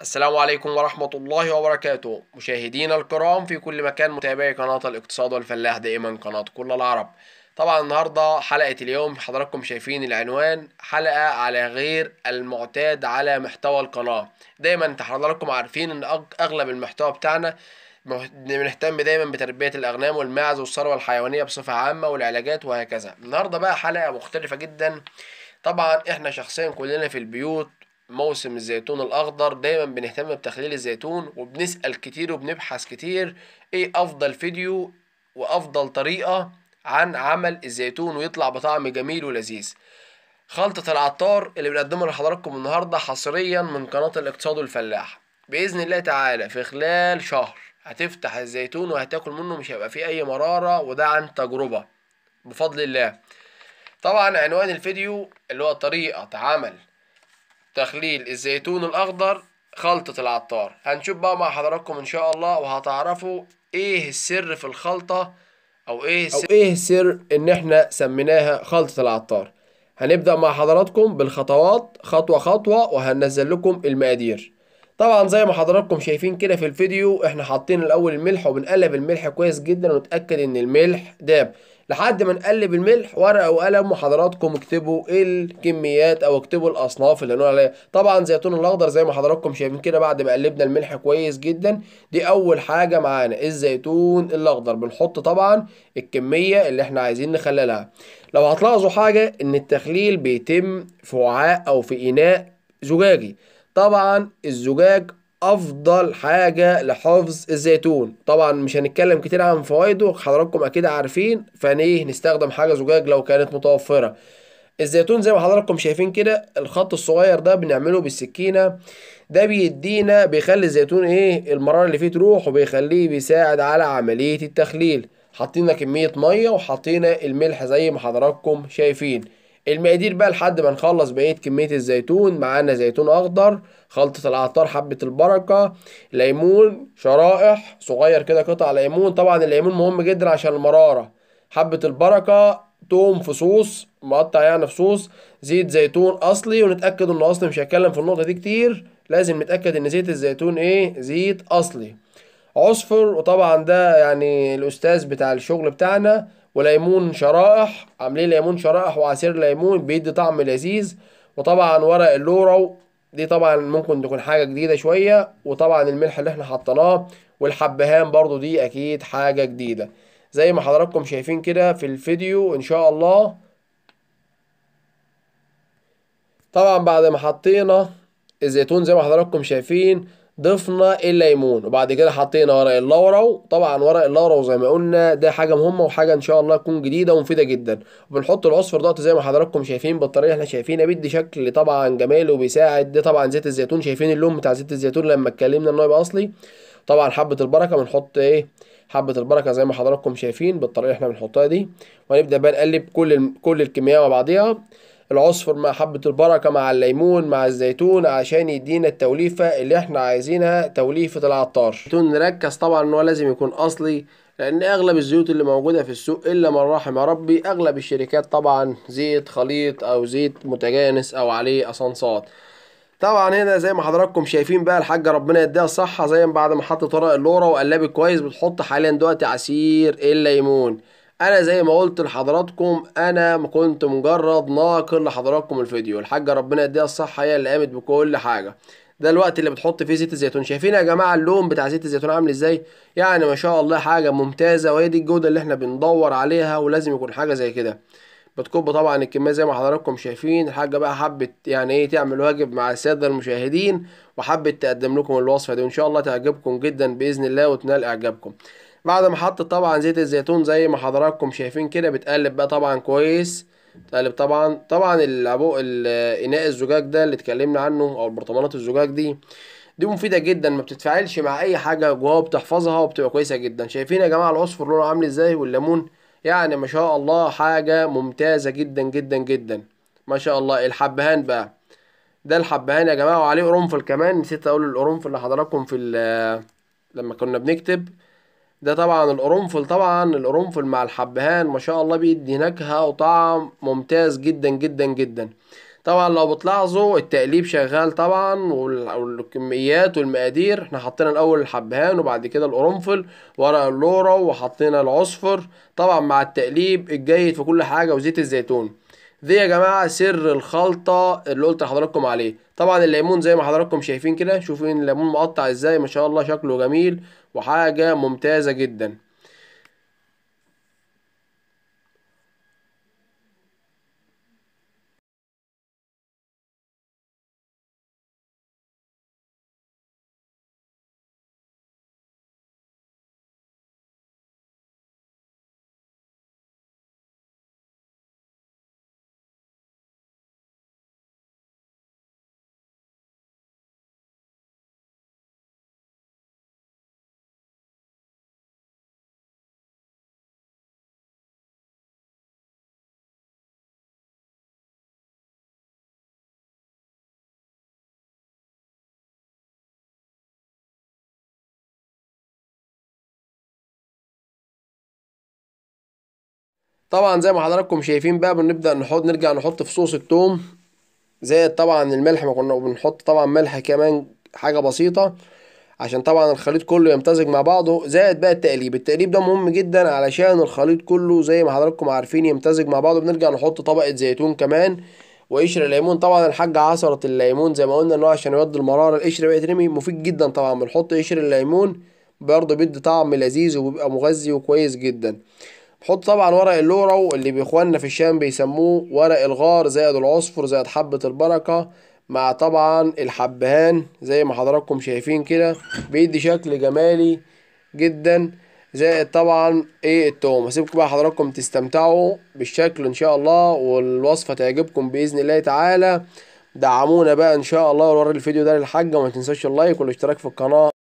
السلام عليكم ورحمة الله وبركاته مشاهدينا الكرام في كل مكان متابعي قناة الاقتصاد والفلاح دائما قناة كل العرب طبعا النهاردة حلقة اليوم حضراتكم شايفين العنوان حلقة على غير المعتاد على محتوى القناة دايما حضراتكم عارفين ان اغلب المحتوى بتاعنا بنهتم دايما بتربية الأغنام والماعز والثروة الحيوانية بصفة عامة والعلاجات وهكذا النهاردة بقى حلقة مختلفة جدا طبعا احنا شخصيا كلنا في البيوت موسم الزيتون الاخضر دايما بنهتم بتخليل الزيتون وبنسال كتير وبنبحث كتير ايه افضل فيديو وافضل طريقه عن عمل الزيتون ويطلع بطعم جميل ولذيذ خلطة العطار اللي بنقدمها لحضراتكم النهاردة حصريا من قناة الاقتصاد والفلاح بإذن الله تعالى في خلال شهر هتفتح الزيتون وهتاكل منه مش هيبقى فيه أي مرارة وده عن تجربة بفضل الله طبعا عنوان الفيديو اللي هو طريقة عمل تخليل الزيتون الأخضر خلطة العطار هنشوف بقى مع حضراتكم إن شاء الله وهتعرفوا إيه السر في الخلطة أو إيه السر, أو إيه السر إن إحنا سميناها خلطة العطار هنبدأ مع حضراتكم بالخطوات خطوة خطوة وهنزل لكم المقادير طبعا زي ما حضراتكم شايفين كده في الفيديو احنا حاطين الاول الملح وبنقلب الملح كويس جدا ونتاكد ان الملح داب لحد ما نقلب الملح ورقه وقلم وحضراتكم اكتبوا الكميات او اكتبوا الاصناف اللي هنقول عليها طبعا الزيتون الاخضر زي ما حضراتكم شايفين كده بعد ما قلبنا الملح كويس جدا دي اول حاجه معانا الزيتون الاخضر بنحط طبعا الكميه اللي احنا عايزين نخللها لو هتلاحظوا حاجه ان التخليل بيتم في وعاء او في اناء زجاجي طبعا الزجاج افضل حاجه لحفظ الزيتون طبعا مش هنتكلم كتير عن فوائده حضراتكم اكيد عارفين ايه نستخدم حاجه زجاج لو كانت متوفره الزيتون زي ما حضراتكم شايفين كده الخط الصغير ده بنعمله بالسكينه ده بيدينا بيخلي الزيتون ايه المراره اللي فيه تروح وبيخليه بيساعد على عمليه التخليل حطينا كميه ميه وحطينا الملح زي ما حضراتكم شايفين المقادير بقى لحد ما نخلص بقية كمية الزيتون معانا زيتون أخضر خلطة العطار حبة البركة ليمون شرائح صغير كده قطع ليمون طبعا الليمون مهم جدا عشان المرارة حبة البركة توم في صوص مقطع يعني في صوص زيت زيتون أصلي ونتأكد إن أصلي مش هتكلم في النقطة دي كتير لازم نتأكد إن زيت الزيتون إيه زيت أصلي عصفر وطبعا ده يعني الأستاذ بتاع الشغل بتاعنا وليمون شرائح عاملين ليمون شرائح وعصير ليمون بيدي طعم لذيذ وطبعا ورق اللورو دي طبعا ممكن تكون حاجة جديدة شوية وطبعا الملح اللي احنا حطيناه والحبهان برضو دي اكيد حاجة جديدة زي ما حضراتكم شايفين كده في الفيديو ان شاء الله طبعا بعد ما حطينا الزيتون زي ما حضراتكم شايفين ضفنا الليمون وبعد كده حطينا ورق اللورو طبعا ورق اللورو زي ما قلنا ده حاجة مهمة وحاجة ان شاء الله تكون جديدة ومفيدة جدا وبنحط العصفر دوت زي ما حضراتكم شايفين بالطريقة اللي احنا شايفينها بيدي شكل طبعا جمال وبيساعد ده طبعا زيت الزيتون شايفين اللون بتاع زيت الزيتون لما اتكلمنا ان هو يبقى اصلي طبعا حبة البركة بنحط ايه حبة البركة زي ما حضراتكم شايفين بالطريقة اللي احنا بنحطها دي وهنبدأ بقى نقلب كل كل الكمية مع بعضيها العصفر مع حبة البركة مع الليمون مع الزيتون عشان يدينا التوليفة اللي احنا عايزينها توليفة العطار نركز طبعا ان هو لازم يكون اصلي لان اغلب الزيوت اللي موجودة في السوق الا من رحم ربي اغلب الشركات طبعا زيت خليط او زيت متجانس او عليه اسانسات طبعا هنا زي ما حضراتكم شايفين بقى الحاجة ربنا يديها الصحة زي ما بعد ما حط طرق اللورة وقلبت كويس بتحط حاليا دلوقتي عصير الليمون انا زي ما قلت لحضراتكم انا كنت مجرد ناقل لحضراتكم الفيديو الحاجه ربنا يديها الصحه هي اللي قامت بكل حاجه ده الوقت اللي بتحط فيه زيت الزيتون شايفين يا جماعه اللون بتاع زيت الزيتون عامل ازاي يعني ما شاء الله حاجه ممتازه وهي دي الجوده اللي احنا بندور عليها ولازم يكون حاجه زي كده بتكب طبعا الكميه زي ما حضراتكم شايفين الحاجه بقى حبت يعني ايه تعمل واجب مع الساده المشاهدين وحبت تقدم لكم الوصفه دي وان شاء الله تعجبكم جدا باذن الله وتنال اعجابكم بعد ما حطت طبعا زيت الزيتون زي ما حضراتكم شايفين كده بتقلب بقى طبعا كويس تقلب طبعا طبعا الاناء الزجاج ده اللي اتكلمنا عنه او البرطمانات الزجاج دي دي مفيدة جدا ما بتتفاعلش مع اي حاجة جواها بتحفظها وبتبقى كويسة جدا شايفين يا جماعة العصفر لونه عامل ازاي والليمون يعني ما شاء الله حاجة ممتازة جدا جدا جدا ما شاء الله الحبهان بقى ده الحبهان يا جماعة وعليه قرنفل كمان نسيت اقول القرنفل لحضراتكم في لما كنا بنكتب ده طبعا القرنفل طبعا القرنفل مع الحبهان ما شاء الله بيدي نكهة وطعم ممتاز جدا جدا جدا طبعا لو بتلاحظوا التقليب شغال طبعا والكميات والمقادير احنا حطينا الاول الحبهان وبعد كده القرنفل ورق اللورة وحطينا العصفر طبعا مع التقليب الجيد في كل حاجة وزيت الزيتون دي يا جماعة سر الخلطة اللي قلت لحضراتكم عليه طبعا الليمون زي ما حضراتكم شايفين كده شوفين الليمون مقطع ازاي ما شاء الله شكله جميل وحاجة ممتازة جدا طبعا زي ما حضراتكم شايفين بقى بنبدأ نحط نرجع نحط في صوص التوم زائد طبعا الملح ما كنا بنحط طبعا ملح كمان حاجة بسيطة عشان طبعا الخليط كله يمتزج مع بعضه زائد بقى التقليب التقليب ده مهم جدا علشان الخليط كله زي ما حضراتكم عارفين يمتزج مع بعضه بنرجع نحط طبقة زيتون كمان وقشر الليمون طبعا الحاجة عصرة الليمون زي ما قلنا انه عشان يودي المرارة القشر بقت يترمي مفيد جدا طبعا بنحط قشر الليمون برضه بيدي طعم لذيذ وبيبقى مغذي وكويس جدا بحط طبعا ورق اللورو اللي بإخواننا في الشام بيسموه ورق الغار زائد العصفر زائد حبة البركة مع طبعا الحبهان زي ما حضراتكم شايفين كده بيدي شكل جمالي جدا زائد طبعا ايه التوم هسيبكم بقى حضراتكم تستمتعوا بالشكل ان شاء الله والوصفه تعجبكم باذن الله تعالى دعمونا بقى ان شاء الله ورا الفيديو ده للحاجه وما تنساش اللايك والاشتراك في القناه